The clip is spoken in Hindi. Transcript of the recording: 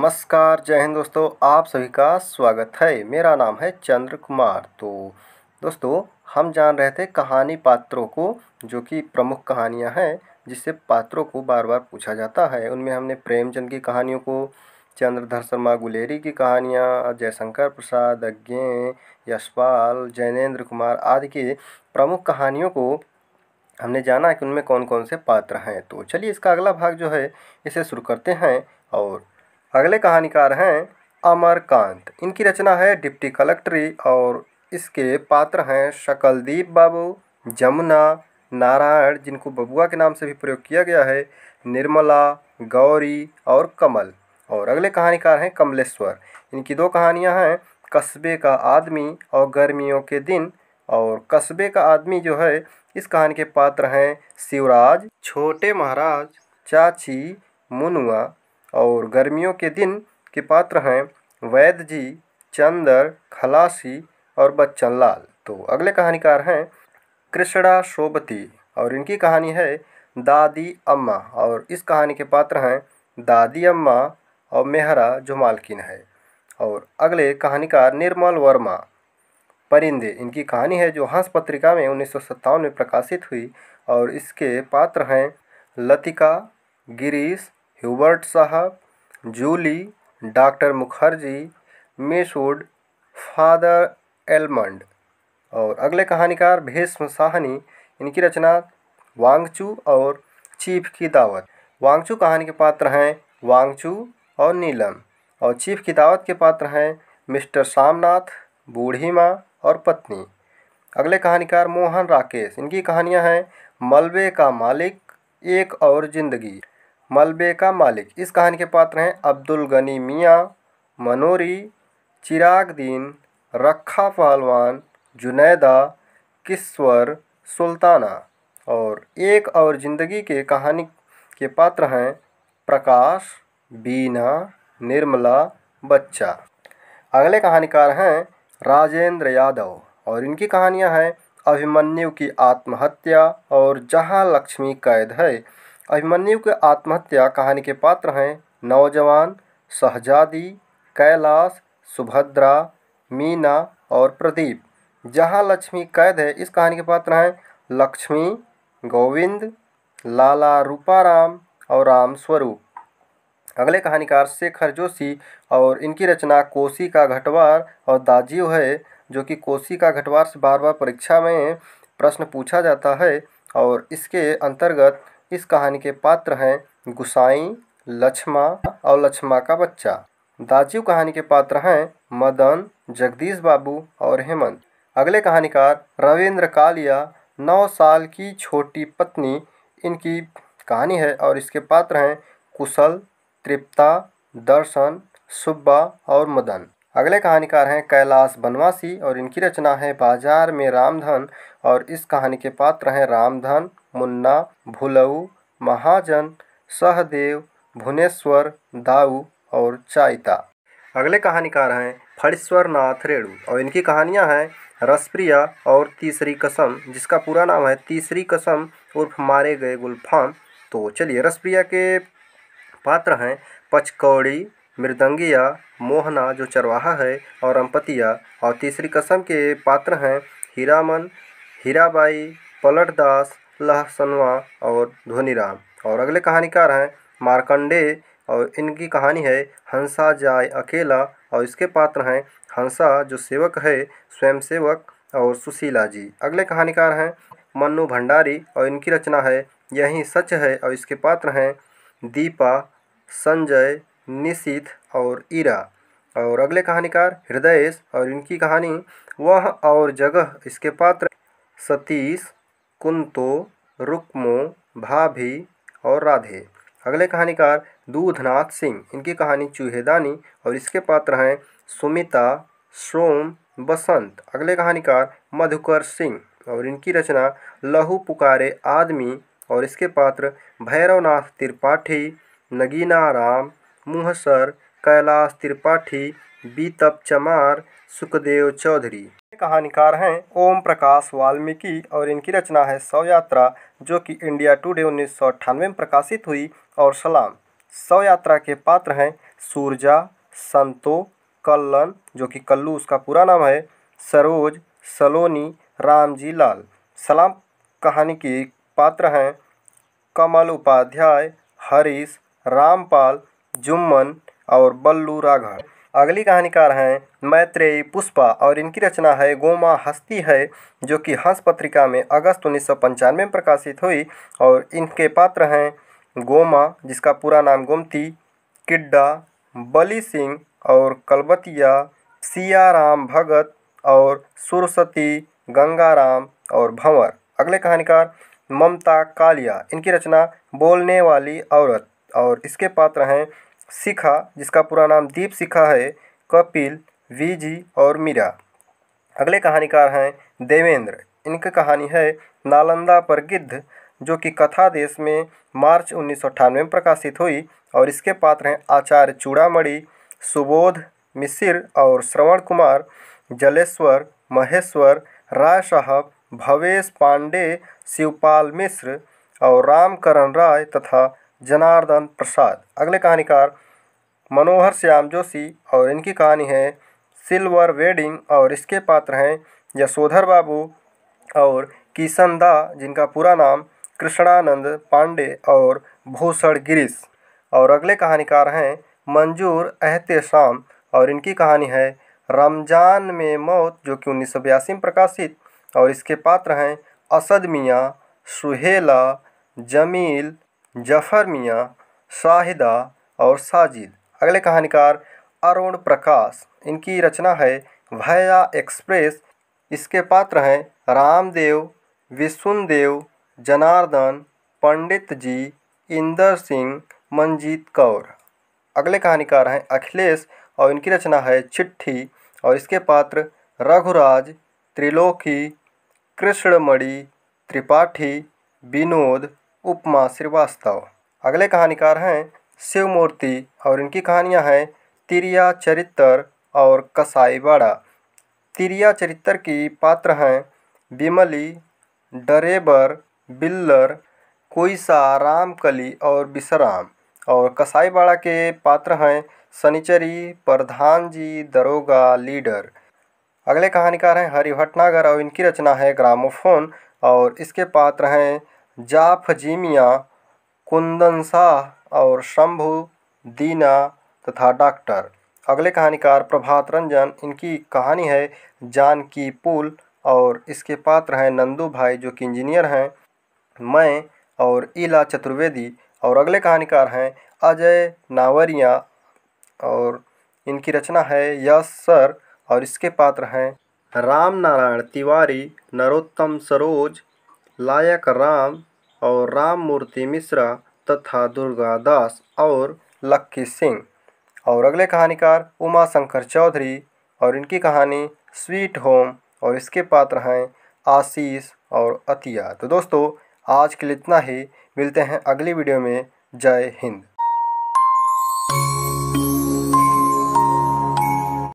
नमस्कार जय हिंद दोस्तों आप सभी का स्वागत है मेरा नाम है चंद्र कुमार तो दोस्तों हम जान रहे थे कहानी पात्रों को जो कि प्रमुख कहानियां हैं जिससे पात्रों को बार बार पूछा जाता है उनमें हमने प्रेमचंद की कहानियों को चंद्रधर शर्मा गुलेरी की कहानियाँ जयशंकर प्रसाद अज्ञे यशपाल जैनेन्द्र कुमार आदि की प्रमुख कहानियों को हमने जाना कि उनमें कौन कौन से पात्र हैं तो चलिए इसका अगला भाग जो है इसे शुरू करते हैं और अगले कहानीकार हैं अमरकांत इनकी रचना है डिप्टी कलेक्टरी और इसके पात्र हैं शकलदीप बाबू जमुना नारायण जिनको बबुआ के नाम से भी प्रयोग किया गया है निर्मला गौरी और कमल और अगले कहानीकार हैं कमलेश्वर इनकी दो कहानियां हैं कस्बे का आदमी और गर्मियों के दिन और कस्बे का आदमी जो है इस कहानी के पात्र हैं शिवराज छोटे महाराज चाची मुनुआ और गर्मियों के दिन के पात्र हैं वैद्य जी चंदर खलासी और बच्चन लाल तो अगले कहानीकार हैं कृष्णा शोभती और इनकी कहानी है दादी अम्मा और इस कहानी के पात्र हैं दादी अम्मा और मेहरा जो मालकिन है और अगले कहानीकार निर्मल वर्मा परिंदे इनकी कहानी है जो हंस पत्रिका में उन्नीस में प्रकाशित हुई और इसके पात्र हैं लतिका गिरीश ह्यूबर्ट साहब Julie doctor Mukherjee Miss Wood father Elmond और अगले कहानीकार भीष्म साहनी इनकी रचना वांगचू और चीफ की दावत वांगचू कहानी के पात्र हैं वांगचू और नीलम और चीफ की दावत के पात्र हैं मिस्टर सामनाथ बूढ़ी माँ और पत्नी अगले कहानीकार मोहन राकेश इनकी कहानियाँ हैं मलबे का मालिक एक और ज़िंदगी मलबे का मालिक इस कहानी के पात्र हैं अब्दुल गनी मियाँ मनोरी चिराग दीन रखा पहलवान जुनैदा किस्वर सुल्ताना और एक और ज़िंदगी के कहानी के पात्र हैं प्रकाश बीना निर्मला बच्चा अगले कहानीकार हैं राजेंद्र यादव और इनकी कहानियाँ हैं अभिमन्यु की आत्महत्या और जहाँ लक्ष्मी कैद है अभिमन्यु के आत्महत्या कहानी के पात्र हैं नौजवान शहजादी कैलाश सुभद्रा मीना और प्रदीप जहाँ लक्ष्मी कैद है इस कहानी के पात्र हैं लक्ष्मी गोविंद लाला रूपाराम और राम स्वरूप अगले कहानीकार शेखर जोशी और इनकी रचना कोसी का घटवार और दाजीव है जो कि कोसी का घटवार से बार बार परीक्षा में प्रश्न पूछा जाता है और इसके अंतर्गत इस कहानी के पात्र हैं गुसाई लक्ष्मा और लक्ष्मा का बच्चा दाजीव कहानी के पात्र हैं मदन जगदीश बाबू और हेमंत अगले कहानीकार रविंद्र कालिया नौ साल की छोटी पत्नी इनकी कहानी है और इसके पात्र हैं कुशल तृप्ता दर्शन सुब्बा और मदन अगले कहानीकार हैं कैलाश बनवासी और इनकी रचना है बाजार में रामधन और इस कहानी के पात्र हैं रामधन मुन्ना भुलऊ महाजन सहदेव भुवनेश्वर दाऊ और चाइता अगले कहानीकार हैं फणीश्वर नाथ रेणु और इनकी कहानियाँ हैं रसप्रिया और तीसरी कसम जिसका पूरा नाम है तीसरी कसम उर्फ मारे गए गुलफाम तो चलिए रसप्रिया के पात्र हैं पचकौड़ी मृदंगिया मोहना जो चरवाहा है और अम्पतिया और तीसरी कसम के पात्र हैं हीरामन हीराबाई पलटदास लहसनवा और धोनीराम और अगले कहानीकार हैं मार्कंडे और इनकी कहानी है हंसा जाए अकेला और इसके पात्र हैं हंसा जो सेवक है स्वयंसेवक और सुशीला जी अगले कहानीकार हैं मन्नू भंडारी और इनकी रचना है यही सच है और इसके पात्र हैं दीपा संजय निशित और ईरा और अगले कहानीकार हृदयेश और इनकी कहानी वह और जगह इसके पात्र सतीश कुंतो रुक्मो भाभी और राधे अगले कहानीकार दूधनाथ सिंह इनकी कहानी चूहेदानी और इसके पात्र हैं सुमिता सोम बसंत अगले कहानीकार मधुकर सिंह और इनकी रचना लहू पुकारे आदमी और इसके पात्र भैरवनाथ त्रिपाठी नगीना राम मुहसर कैलाश त्रिपाठी बीतप चमार सुखदेव चौधरी कहानीकार हैं ओम प्रकाश वाल्मीकि और इनकी रचना है सौ यात्रा जो कि इंडिया टुडे उन्नीस सौ अट्ठानवे में प्रकाशित हुई और सलाम सौ यात्रा के पात्र हैं सूरजा संतो कल्लन जो कि कल्लू उसका पूरा नाम है सरोज सलोनी रामजी लाल सलाम कहानी के पात्र हैं कमल उपाध्याय हरीश रामपाल जुम्मन और बल्लू राघव अगली कहानीकार हैं मैत्रेयी पुष्पा और इनकी रचना है गोमा हस्ती है जो कि हंस पत्रिका में अगस्त उन्नीस सौ पंचानवे में प्रकाशित हुई और इनके पात्र हैं गोमा जिसका पूरा नाम गोमती किड्डा बली सिंह और कलबतिया सियाराम भगत और सुरसती गंगाराम और भंवर अगले कहानीकार ममता कालिया इनकी रचना बोलने वाली औरत और इसके पात्र हैं शिखा जिसका पूरा नाम दीप शिखा है कपिल वी जी और मीरा अगले कहानीकार हैं देवेंद्र इनकी कहानी है नालंदा पर गिद्ध जो कि कथा देश में मार्च उन्नीस में प्रकाशित हुई और इसके पात्र हैं आचार्य चूड़ामी सुबोध मिसिर और श्रवण कुमार जलेश्वर महेश्वर राय साहब भवेश पांडे शिवपाल मिश्र और रामकरण राय तथा जनार्दन प्रसाद अगले कहानीकार मनोहर श्याम जोशी और इनकी कहानी है सिल्वर वेडिंग और इसके पात्र हैं यशोधर बाबू और किशन दा जिनका पूरा नाम कृष्णानंद पांडे और भूषण गिरीश और अगले कहानीकार हैं मंजूर एहतशाम और इनकी कहानी है रमजान में मौत जो कि उन्नीस में प्रकाशित और इसके पात्र हैं असद मियाँ सुहेला जमील जफ़र मियाँ शाहिदा और साजिद अगले कहानीकार अरुण प्रकाश इनकी रचना है भैया एक्सप्रेस इसके पात्र हैं रामदेव विश्वदेव जनार्दन पंडित जी इंदर सिंह मनजीत कौर अगले कहानीकार हैं अखिलेश और इनकी रचना है चिट्ठी और इसके पात्र रघुराज त्रिलोकी कृष्णमणि त्रिपाठी विनोद उपमा श्रीवास्तव अगले कहानीकार हैं शिव मूर्ति और इनकी कहानियाँ हैं तिरिया चरित्र और कसाई बाड़ा तिरिया चरित्र की पात्र हैं बिमली डरेबर बिल्लर कोईसा रामकली और विश्राम और कसाई बाड़ा के पात्र हैं सनिचरी प्रधान जी दरोगा लीडर अगले कहानीकार हैं हरि भटनागर और इनकी रचना है ग्रामोफोन और इसके पात्र हैं जाफजीमिया कुंदन शाह और शंभु दीना तथा डॉक्टर अगले कहानीकार प्रभात रंजन इनकी कहानी है जानकी पुल और इसके पात्र हैं नंदू भाई जो कि इंजीनियर हैं मैं और ईला चतुर्वेदी और अगले कहानीकार हैं अजय नावरिया और इनकी रचना है यश सर और इसके पात्र हैं राम नारायण तिवारी नरोत्तम सरोज लायक राम और राम मूर्ति मिश्रा तथा दुर्गा दास और लक्की सिंह और अगले कहानीकार उमा शंकर चौधरी और इनकी कहानी स्वीट होम और इसके पात्र हैं आशीष और अतिया तो दोस्तों आज के लिए इतना ही मिलते हैं अगली वीडियो में जय हिंद